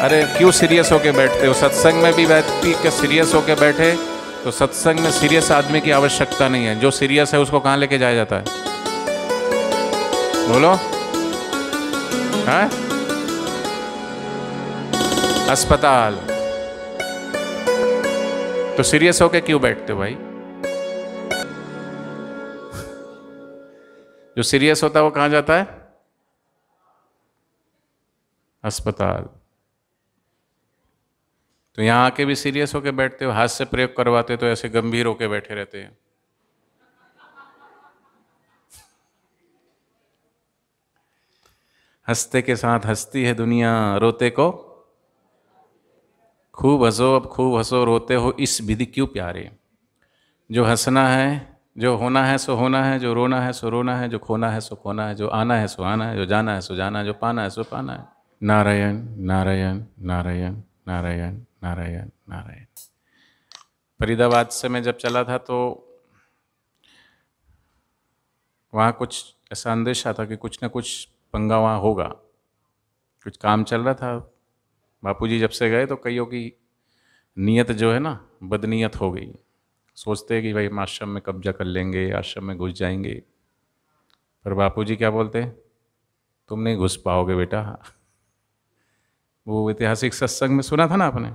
अरे क्यों सीरियस होके बैठते हो सत्संग में भी व्यक्ति के सीरियस होके बैठे तो सत्संग में सीरियस आदमी की आवश्यकता नहीं है जो सीरियस है उसको कहां लेके जाया जाता है बोलो है हाँ? अस्पताल तो सीरियस होके क्यों बैठते हो भाई जो सीरियस होता है वो कहाँ जाता है अस्पताल तो यहाँ आके भी सीरियस होके बैठते हो हाथ से प्रयोग करवाते तो ऐसे गंभीर होके बैठे रहते हैं हंसते के साथ हंसती है दुनिया रोते को खूब हंसो अब खूब हंसो रोते हो इस विधि क्यों प्यारे जो हंसना है जो होना है सो होना है जो रोना है सो रोना है जो खोना है सो खोना है जो आना है सो आना है जो जाना है सो जाना है जो पाना है सो पाना है नारायण नारायण नारायण नारायण नारायण नारायण फरीदाबाद से मैं जब चला था तो वहाँ कुछ ऐसा अंदेशा था कि कुछ ना कुछ पंगा वहाँ होगा कुछ काम चल रहा था बापूजी जब से गए तो कईयों की नीयत जो है ना बदनीयत हो गई सोचते हैं कि भाई हम आश्रम में कब्जा कर लेंगे आश्रम में घुस जाएंगे पर बापू जी क्या बोलते तुम नहीं घुस पाओगे बेटा वो ऐतिहासिक सत्संग में सुना था ना आपने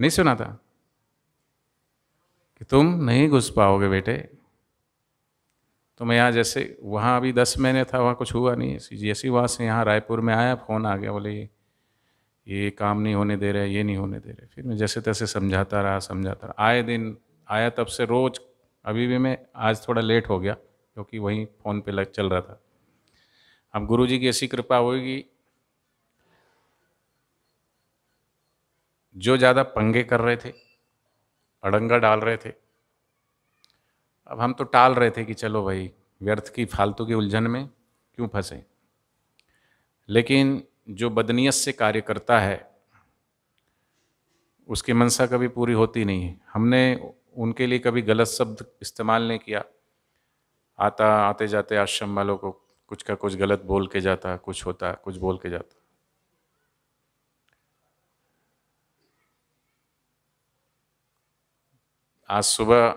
नहीं सुना था कि तुम नहीं घुस पाओगे बेटे तो मैं यहाँ जैसे वहाँ अभी दस महीने था वहाँ कुछ हुआ नहीं जैसे वहाँ से यहाँ रायपुर में आया फ़ोन आ गया बोले ये काम नहीं होने दे रहे ये नहीं होने दे रहे फिर मैं जैसे तैसे समझाता रहा समझाता रहा आए दिन आया तब से रोज़ अभी भी मैं आज थोड़ा लेट हो गया क्योंकि वहीं फ़ोन पे लग चल रहा था अब गुरु जी की ऐसी कृपा होगी जो ज़्यादा पंगे कर रहे थे अड़ंगा डाल रहे थे अब हम तो टाल रहे थे कि चलो भाई व्यर्थ की फालतू की उलझन में क्यों फंसे लेकिन जो बदनीयत से कार्य करता है उसकी मनसा कभी पूरी होती नहीं है हमने उनके लिए कभी गलत शब्द इस्तेमाल नहीं किया आता आते जाते आश्रम वालों को कुछ का कुछ गलत बोल के जाता कुछ होता कुछ बोल के जाता आज सुबह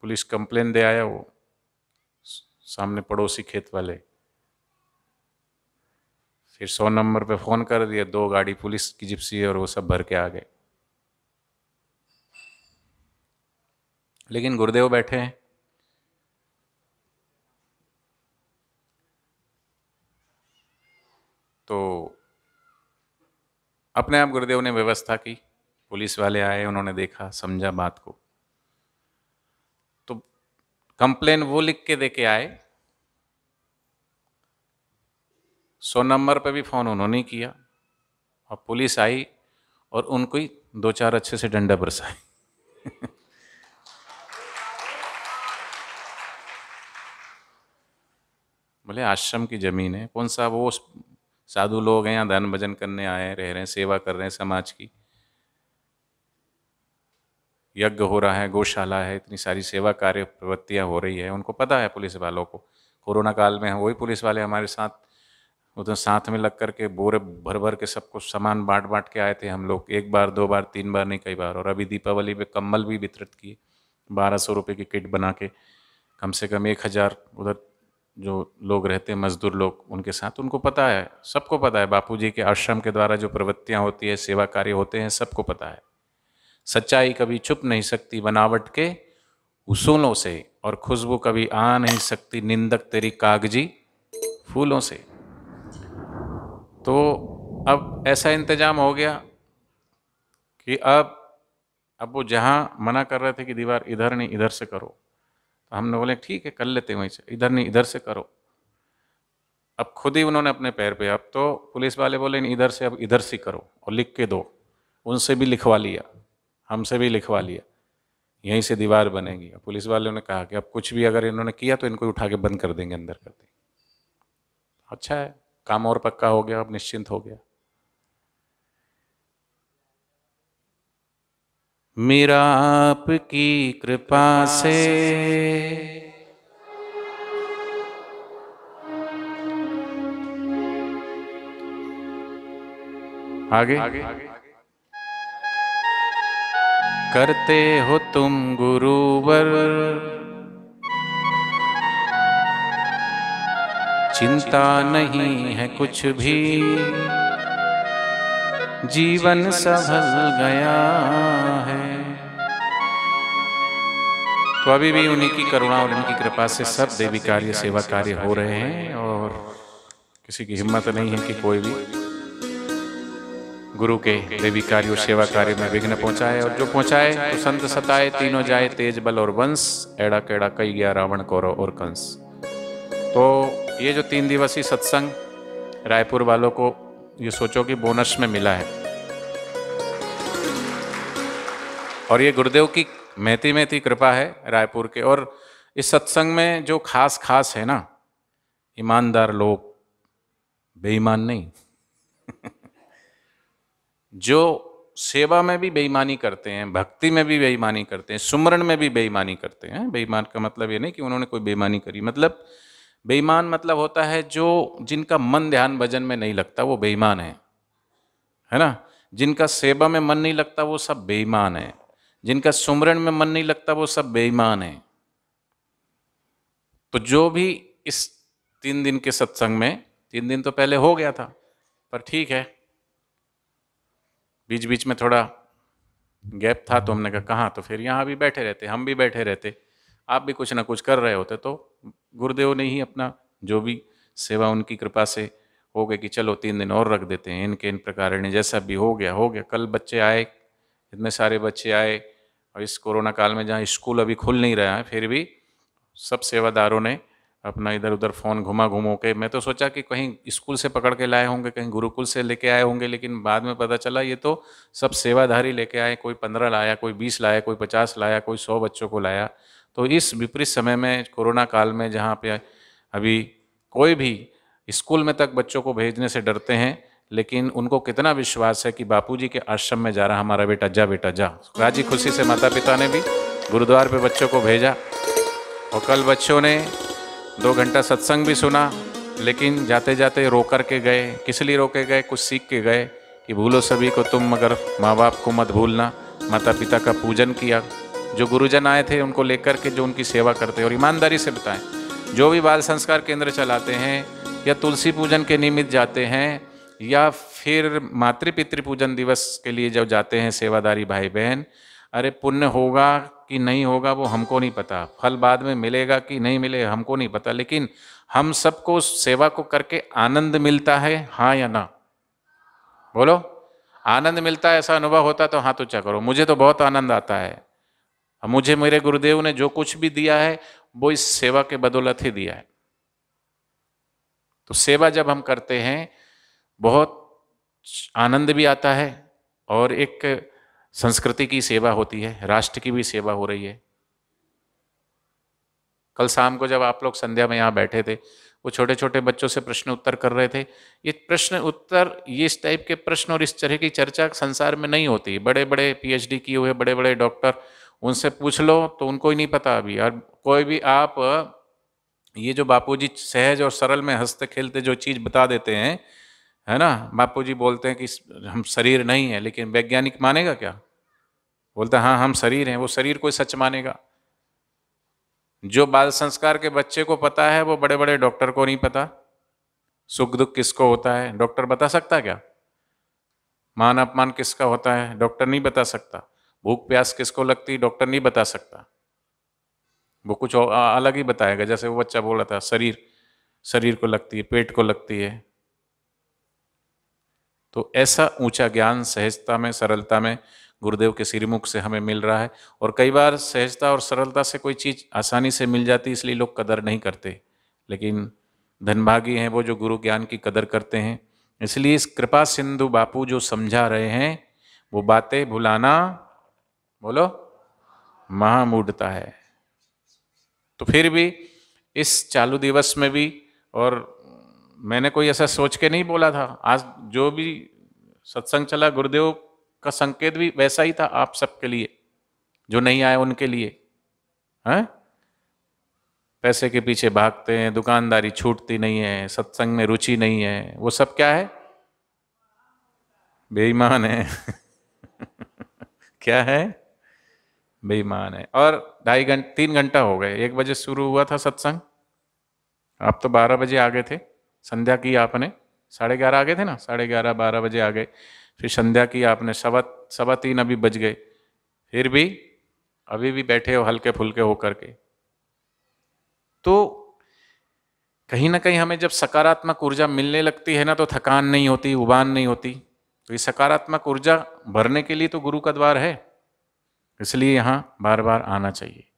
पुलिस कंप्लेन दे आया वो सामने पड़ोसी खेत वाले फिर सौ नंबर पे फ़ोन कर दिया दो गाड़ी पुलिस की जिप्सी और वो सब भर के आ गए लेकिन गुरुदेव बैठे हैं तो अपने आप गुरुदेव ने व्यवस्था की पुलिस वाले आए उन्होंने देखा समझा बात को तो कंप्लेन वो लिख के दे के आए सो नंबर पे भी फ़ोन उन्होंने किया और पुलिस आई और उनको ही दो चार अच्छे से डंडा बरसाए बोले आश्रम की ज़मीन है कौन सा वो साधु लोग हैं यहाँ धन भजन करने आए रह रहे हैं सेवा कर रहे हैं समाज की यज्ञ हो रहा है गौशाला है इतनी सारी सेवा कार्य प्रवृत्तियाँ हो रही है उनको पता है पुलिस वालों को कोरोना काल में वही पुलिस वाले हमारे साथ उधर तो साथ में लग करके बोरे भर भर के सबको सामान बांट बांट के आए थे हम लोग एक बार दो बार तीन बार नहीं कई बार और अभी दीपावली में कम्बल भी वितरित किए बारह सौ रुपये की किट बना के कम से कम एक हज़ार उधर जो लोग रहते हैं मजदूर लोग उनके साथ उनको पता है सबको पता है बापूजी के आश्रम के द्वारा जो प्रवृत्तियाँ होती है सेवा कार्य होते हैं सबको पता है सच्चाई कभी छुप नहीं सकती बनावट के उसूलों से और खुशबू कभी आ नहीं सकती निंदक तेरी कागजी फूलों से तो अब ऐसा इंतजाम हो गया कि अब अब वो जहाँ मना कर रहे थे कि दीवार इधर नहीं इधर से करो हमने बोले ठीक है कर लेते हैं वहीं से इधर नहीं इधर से करो अब खुद ही उन्होंने अपने पैर पे अब तो पुलिस वाले बोले नहीं इधर से अब इधर से करो और लिख के दो उनसे भी लिखवा लिया हमसे भी लिखवा लिया यहीं से दीवार बनेगी पुलिस वालों ने कहा कि अब कुछ भी अगर इन्होंने किया तो इनको उठा के बंद कर देंगे अंदर कर देंगे अच्छा है काम और पक्का हो गया अब निश्चिंत हो गया मेरा आपकी कृपा से आगे, आगे, आगे करते हो तुम गुरुवर चिंता नहीं है कुछ भी जीवन सफल गया है तो अभी भी उन्हीं की करुणा और उनकी कृपा से सब देवी कार्य सेवा कार्य हो रहे हैं और किसी की हिम्मत नहीं है कि कोई भी गुरु के देवी कार्य और सेवा कार्य में विघ्न पहुंचाए और जो पहुंचाए तो संत सताए तीनों जाए तेज बल और वंश एड़ा केड़ा कई गया रावण कौरव और कंस तो ये जो तीन दिवसीय सत्संग रायपुर वालों को ये सोचो कि बोनस में मिला है और ये गुरुदेव की मेहती मेहती कृपा है रायपुर के और इस सत्संग में जो खास खास है ना ईमानदार लोग बेईमान नहीं जो सेवा में भी बेईमानी करते हैं भक्ति में भी बेईमानी करते हैं सुमरण में भी बेईमानी करते हैं बेईमान का मतलब ये नहीं कि उन्होंने कोई बेईमानी करी मतलब बेईमान मतलब होता है जो जिनका मन ध्यान भजन में नहीं लगता वो बेईमान है है ना जिनका सेवा में मन नहीं लगता वो सब बेईमान है जिनका सुमरण में मन नहीं लगता वो सब बेईमान है तो जो भी इस तीन दिन के सत्संग में तीन दिन तो पहले हो गया था पर ठीक है बीच बीच में थोड़ा गैप था तो हमने कहा कहाँ तो फिर यहाँ भी बैठे रहते हम भी बैठे रहते आप भी कुछ ना कुछ कर रहे होते तो गुरुदेव ने ही अपना जो भी सेवा उनकी कृपा से हो गई कि चलो तीन दिन और रख देते हैं इनके इन प्रकार ने जैसा भी हो गया हो गया कल बच्चे आए इतने सारे बच्चे आए और इस कोरोना काल में जहाँ स्कूल अभी खुल नहीं रहा है फिर भी सब सेवादारों ने अपना इधर उधर फ़ोन घुमा घुमो के मैं तो सोचा कि कहीं स्कूल से पकड़ के लाए होंगे कहीं गुरुकुल से लेके आए होंगे लेकिन बाद में पता चला ये तो सब सेवाधारी लेके आए कोई पंद्रह लाया कोई बीस लाया कोई पचास लाया कोई सौ बच्चों को लाया तो इस विपरीत समय में कोरोना काल में जहाँ पे अभी कोई भी स्कूल में तक बच्चों को भेजने से डरते हैं लेकिन उनको कितना विश्वास है कि बापूजी के आश्रम में जा रहा हमारा बेटा जा बेटा जा राजी खुशी से माता पिता ने भी गुरुद्वार पे बच्चों को भेजा और कल बच्चों ने दो घंटा सत्संग भी सुना लेकिन जाते जाते रो कर के गए किस लिए रो के गए कुछ सीख के गए कि भूलो सभी को तुम मगर माँ बाप को मत भूलना माता पिता का पूजन किया जो गुरुजन आए थे उनको लेकर के जो उनकी सेवा करते हैं और ईमानदारी से बताएं जो भी बाल संस्कार केंद्र चलाते हैं या तुलसी पूजन के निमित्त जाते हैं या फिर मातृ पितृ पूजन दिवस के लिए जब जाते हैं सेवादारी भाई बहन अरे पुण्य होगा कि नहीं होगा वो हमको नहीं पता फल बाद में मिलेगा कि नहीं मिले हमको नहीं पता लेकिन हम सबको सेवा को करके आनंद मिलता है हाँ या ना बोलो आनंद मिलता है ऐसा अनुभव होता है तो हाथ ऊँचा तो करो मुझे तो बहुत आनंद आता है मुझे मेरे गुरुदेव ने जो कुछ भी दिया है वो इस सेवा के बदौलत ही दिया है तो सेवा जब हम करते हैं बहुत आनंद भी आता है और एक संस्कृति की सेवा होती है राष्ट्र की भी सेवा हो रही है कल शाम को जब आप लोग संध्या में यहां बैठे थे वो छोटे छोटे बच्चों से प्रश्न उत्तर कर रहे थे ये प्रश्न उत्तर ये इस टाइप के प्रश्न और इस तरह की चर्चा संसार में नहीं होती बड़े बड़े पीएचडी किए हुए बड़े बड़े डॉक्टर उनसे पूछ लो तो उनको ही नहीं पता अभी और कोई भी आप ये जो बापूजी सहज और सरल में हंसते खेलते जो चीज़ बता देते हैं है ना बापूजी बोलते हैं कि हम शरीर नहीं है लेकिन वैज्ञानिक मानेगा क्या बोलता हाँ हम शरीर हैं वो शरीर कोई सच मानेगा जो बाल संस्कार के बच्चे को पता है वो बड़े बड़े डॉक्टर को नहीं पता सुख दुख किसको होता है डॉक्टर बता सकता क्या मान अपमान किसका होता है डॉक्टर नहीं बता सकता भूख प्यास किसको लगती डॉक्टर नहीं बता सकता वो कुछ अलग ही बताएगा जैसे वो बच्चा बोल रहा था शरीर शरीर को लगती है पेट को लगती है तो ऐसा ऊंचा ज्ञान सहजता में सरलता में गुरुदेव के श्रीमुख से हमें मिल रहा है और कई बार सहजता और सरलता से कोई चीज़ आसानी से मिल जाती इसलिए लोग कदर नहीं करते लेकिन धनभागी हैं वो जो गुरु ज्ञान की कदर करते हैं इसलिए इस कृपा सिंधु बापू जो समझा रहे हैं वो बातें भुलाना बोलो महामूढ़ता है तो फिर भी इस चालू दिवस में भी और मैंने कोई ऐसा सोच के नहीं बोला था आज जो भी सत्संग चला गुरुदेव का संकेत भी वैसा ही था आप सबके लिए जो नहीं आए उनके लिए हैं हाँ? पैसे के पीछे भागते हैं दुकानदारी छूटती नहीं है सत्संग में रुचि नहीं है वो सब क्या है बेईमान है क्या है बेईमान है और ढाई घंटे तीन घंटा हो गए एक बजे शुरू हुआ था सत्संग आप तो बारह बजे आ गए थे संध्या की आपने साढ़े ग्यारह आ गए थे ना साढ़े ग्यारह बारह बजे आ गए फिर संध्या की आपने सवा सवा तीन अभी बज गए फिर भी अभी भी बैठे हो हल्के फुलके होकर के तो कहीं ना कहीं हमें जब सकारात्मक ऊर्जा मिलने लगती है ना तो थकान नहीं होती उबान नहीं होती तो ये सकारात्मक ऊर्जा भरने के लिए तो गुरु का द्वार है इसलिए यहाँ बार बार आना चाहिए